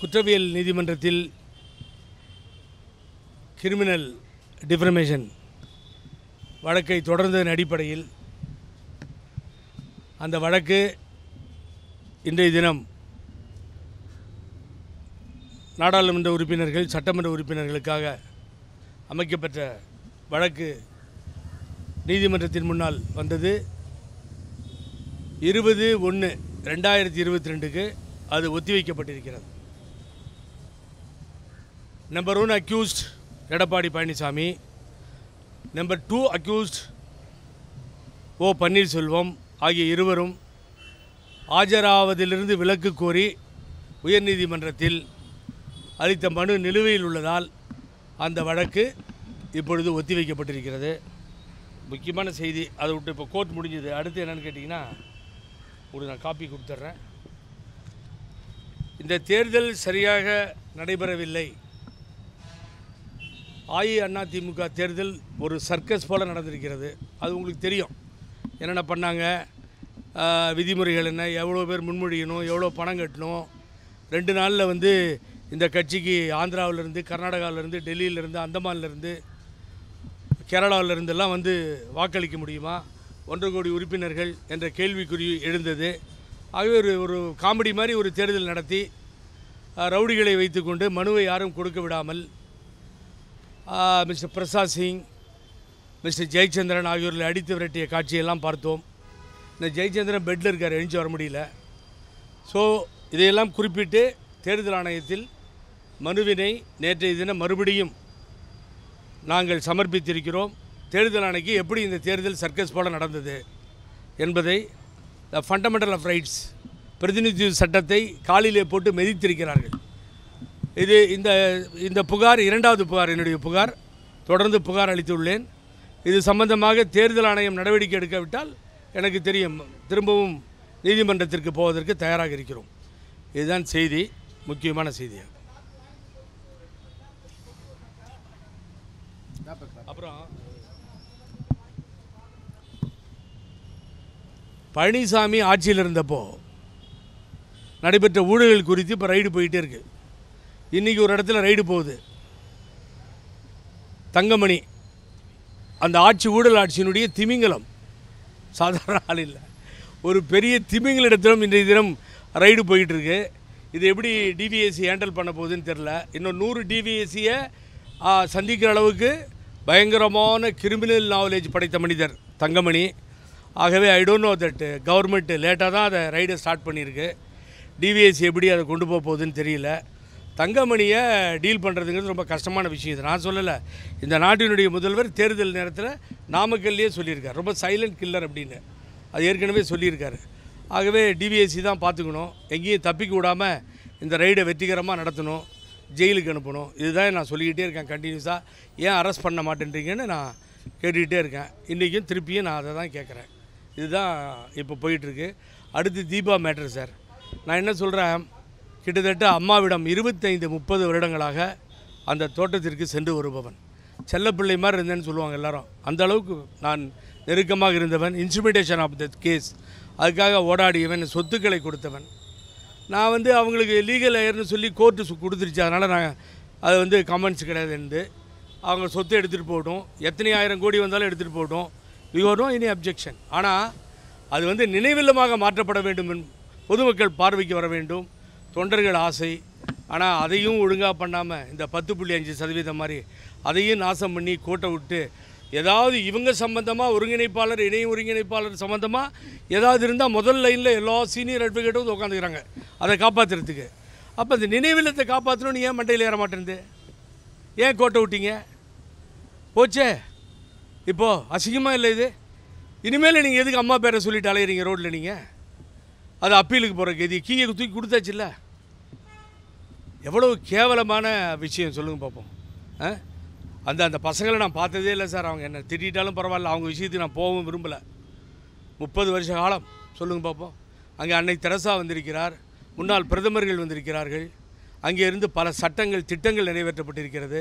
குற்றவியல் நீதிமன்றத்தில் criminal deformation வழக்கை தொடர்ந்ததன் அடிப்படையில் அந்த வழக்கு இன்றைய தினம் நாடாளுமன்ற உறுப்பினர்கள் சட்டமன்ற உறுப்பினர்களுக்காக அமைக்கப்பட்ட வழக்கு நீதிமன்றத்தின் முன்னால் வந்தது இருபது ஒன்று ரெண்டாயிரத்தி இருபத்தி ரெண்டுக்கு அது ஒத்திவைக்கப்பட்டிருக்கிறது number one accused Edappadi Palaniswami number two accused O Panneerselvam ஆகிய இருவரும் ஆஜராவதிலிருந்து விலக்கு கோரி உயர்நீதிமன்றத்தில் அளித்த மனு நிலுவையில் உள்ளதால் அந்த வழக்கு இப்பொழுது ஒத்திவைக்கப்பட்டிருக்கிறது முக்கியமான செய்தி அதை விட்டு இப்போ கோர்ட் முடிஞ்சது அடுத்து என்னென்னு கேட்டிங்கன்னா உங்களுக்கு நான் காப்பி கொடுத்துட்றேன் இந்த தேர்தல் சரியாக நடைபெறவில்லை அஇஅதிமுக தேர்தல் ஒரு சர்க்கஸ் போல் நடந்திருக்கிறது அது உங்களுக்கு தெரியும் என்னென்ன பண்ணாங்க விதிமுறைகள் என்ன எவ்வளோ பேர் முன்மொழியணும் எவ்வளோ பணம் கட்டணும் ரெண்டு நாளில் வந்து இந்த கட்சிக்கு ஆந்திராவிலேருந்து கர்நாடகாவிலேருந்து டெல்லியிலேருந்து அந்தமான்லேருந்து கேரளாவிலேருந்தெல்லாம் வந்து வாக்களிக்க முடியுமா ஒன்றரை கோடி உறுப்பினர்கள் என்ற கேள்விக்குறி எழுந்தது ஆகவே ஒரு ஒரு காமெடி மாதிரி ஒரு தேர்தல் நடத்தி ரவுடிகளை வைத்துக்கொண்டு மனுவை யாரும் கொடுக்க விடாமல் மிஸ்டர் பிரசாத் சிங் மிஸ்டர் ஜெயச்சந்திரன் ஆகியோரில் அடித்து விரட்டிய காட்சியெல்லாம் பார்த்தோம் இந்த ஜெயச்சந்திரன் பெட்டில் இருக்கார் எழுந்து வர முடியல ஸோ இதையெல்லாம் குறிப்பிட்டு தேர்தல் ஆணையத்தில் மனுவினை நேற்றைய தினம் மறுபடியும் நாங்கள் சமர்ப்பித்திருக்கிறோம் தேர்தல் ஆணைக்கு எப்படி இந்த தேர்தல் சர்க்கஸ் போல நடந்தது என்பதை த ஃபண்டமெண்டல் ஆஃப் ரைட்ஸ் பிரதிநிதி சட்டத்தை காலிலே போட்டு மெதித்திருக்கிறார்கள் இது இந்த இந்த புகார் இரண்டாவது புகார் என்னுடைய புகார் தொடர்ந்து புகார் அளித்துள்ளேன் இது சம்பந்தமாக தேர்தல் ஆணையம் நடவடிக்கை எடுக்கவிட்டால் எனக்கு தெரியும் திரும்பவும் நீதிமன்றத்திற்கு போவதற்கு தயாராக இருக்கிறோம் இதுதான் செய்தி முக்கியமான செய்தியாக அப்புறம் பழனிசாமி ஆட்சியில் இருந்தப்போ நடைபெற்ற ஊழல்கள் குறித்து இப்போ ரைடு போயிட்டே இருக்குது இன்றைக்கி ஒரு இடத்துல ரைடு போகுது தங்கமணி அந்த ஆட்சி ஊழல் ஆட்சியினுடைய திமிங்கலம் சாதாரண ஆள் இல்லை ஒரு பெரிய திமிங்கலிடத்திலும் இன்றைய தினம் ரைடு போயிட்டுருக்கு இது எப்படி டிவிஎஸ்சி ஹேண்டில் e பண்ண போகுதுன்னு தெரில இன்னும் நூறு டிவிஎஸ்சியை சந்திக்கிற அளவுக்கு பயங்கரமான கிரிமினல் நாலேஜ் படைத்த மனிதர் தங்கமணி ஆகவே I don't know that government லேட்டாக தான் அதை ரைடை ஸ்டார்ட் பண்ணியிருக்கு டிவிஎஸ்சி e எப்படி அதை கொண்டு போக போகுதுன்னு தெரியல தங்கமணியை டீல் பண்ணுறதுங்கிறது ரொம்ப கஷ்டமான விஷயம் இது நான் சொல்லலை இந்த நாட்டினுடைய முதல்வர் தேர்தல் நேரத்தில் நாமக்கல்லையே சொல்லியிருக்கார் ரொம்ப சைலண்ட் கில்லர் அப்படின்னு அது ஏற்கனவே சொல்லியிருக்காரு ஆகவே டிவிஎஸ்சி தான் பார்த்துக்கணும் எங்கேயும் தப்பிக்க விடாமல் இந்த ரைடை வெற்றிகரமாக நடத்தணும் ஜெயிலுக்கு அனுப்பணும் இதுதான் நான் சொல்லிக்கிட்டே இருக்கேன் கண்டினியூஸாக ஏன் அரெஸ்ட் பண்ண மாட்டேன்றீங்கன்னு நான் கேட்டுக்கிட்டே இருக்கேன் இன்றைக்கும் திருப்பியும் நான் அதை தான் கேட்குறேன் இதுதான் இப்போ போயிட்டுருக்கு அடுத்து தீபா மேட்ரு சார் நான் என்ன சொல்கிறேன் கிட்டத்தட்ட அம்மாவிடம் இருபத்தைந்து முப்பது வருடங்களாக அந்த தோட்டத்திற்கு சென்று வருபவன் செல்லப்பிள்ளை மாதிரி இருந்தேன்னு சொல்லுவாங்க எல்லாரும் அந்த அளவுக்கு நான் நெருக்கமாக இருந்தவன் இன்சுமிடேஷன் ஆஃப் த கேஸ் அதுக்காக ஓடாடியவன் சொத்துக்களை கொடுத்தவன் நான் வந்து அவங்களுக்கு லீகல் ஏர்னு சொல்லி கோர்ட்டு கொடுத்துருச்சு அதனால் நாங்கள் அது வந்து கமெண்ட்ஸ் கிடையாதுன்னு அவங்க சொத்து எடுத்துகிட்டு போகட்டும் எத்தனை ஆயிரம் கோடி வந்தாலும் எடுத்துகிட்டு போகட்டும் விகோடும் இனி அப்ஜெக்ஷன் ஆனால் அது வந்து நினைவில்லமாக மாற்றப்பட வேண்டும் பொதுமக்கள் பார்வைக்கு வர வேண்டும் தொண்டர்கள் ஆசை ஆனால் அதையும் ஒழுங்காக பண்ணாமல் இந்த பத்து புள்ளி அஞ்சு சதவீதம் மாதிரி அதையும் நாசம் பண்ணி கோட்டை விட்டு ஏதாவது இவங்க சம்மந்தமாக ஒருங்கிணைப்பாளர் இணை ஒருங்கிணைப்பாளர் சம்மந்தமாக ஏதாவது இருந்தால் முதல் லைனில் எல்லா சீனியர் அட்வொகேட்டும் உட்காந்துக்கிறாங்க அதை காப்பாற்றுறதுக்கு அப்போ இந்த நினைவிலத்தை காப்பாற்றணும்னு ஏன் மண்டையில் ஏற மாட்டேருந்து ஏன் கோட்டை விட்டீங்க போச்சே இப்போது அசிங்கமாக இல்லை இது இனிமேல் நீங்கள் எதுக்கு அம்மா பேரை சொல்லிட்டு அலையிறீங்க ரோட்டில் நீங்கள் அது அப்பீலுக்கு போகிற கதி கீயை தூக்கி கொடுத்தாச்சுல்ல எவ்வளோ கேவலமான விஷயம் சொல்லுங்கள் பார்ப்போம் அந்த அந்த பசங்களை நான் பார்த்ததே இல்லை சார் அவங்க என்ன திட்டாலும் பரவாயில்ல அவங்க விஷயத்துக்கு நான் போகவும் விரும்பலை முப்பது வருஷ காலம் சொல்லுங்கள் பார்ப்போம் அங்கே அன்னை தெரசா வந்திருக்கிறார் முன்னாள் பிரதமர்கள் வந்திருக்கிறார்கள் அங்கே இருந்து பல சட்டங்கள் திட்டங்கள் நிறைவேற்றப்பட்டிருக்கிறது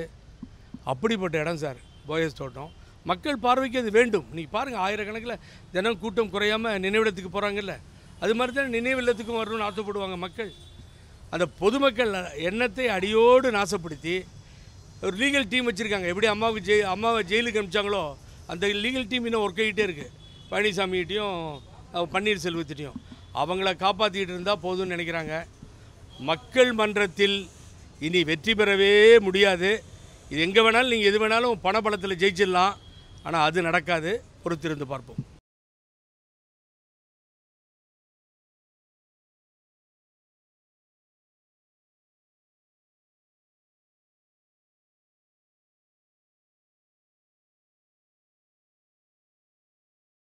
அப்படிப்பட்ட இடம் சார் போயஸ் தோட்டம் மக்கள் பார்வைக்கு அது வேண்டும் இன்றைக்கி பாருங்கள் ஆயிரக்கணக்கில் தினம் கூட்டம் குறையாமல் நினைவிடத்துக்கு போகிறாங்கல்ல அது மாதிரி தான் நினைவு இல்லத்துக்கும் வரணும்னு ஆசைப்படுவாங்க மக்கள் அந்த பொதுமக்கள் எண்ணத்தை அடியோடு நாசப்படுத்தி ஒரு லீகல் டீம் வச்சுருக்காங்க எப்படி அம்மாவுக்கு ஜெய் அம்மாவை ஜெயிலுக்கு அனுப்பிச்சாங்களோ அந்த லீகல் டீம் இன்னும் ஒர்க் ஆகிட்டே இருக்குது பழனிசாமிகிட்டையும் பன்னீர்செல்வத்திட்டையும் அவங்கள காப்பாற்றிக்கிட்டு இருந்தால் போதும்னு நினைக்கிறாங்க மக்கள் மன்றத்தில் இனி வெற்றி பெறவே முடியாது இது எங்கே வேணாலும் நீங்கள் எது வேணாலும் பண பலத்தில் ஜெயிச்சிடலாம் ஆனால் அது நடக்காது பொறுத்திருந்து பார்ப்போம்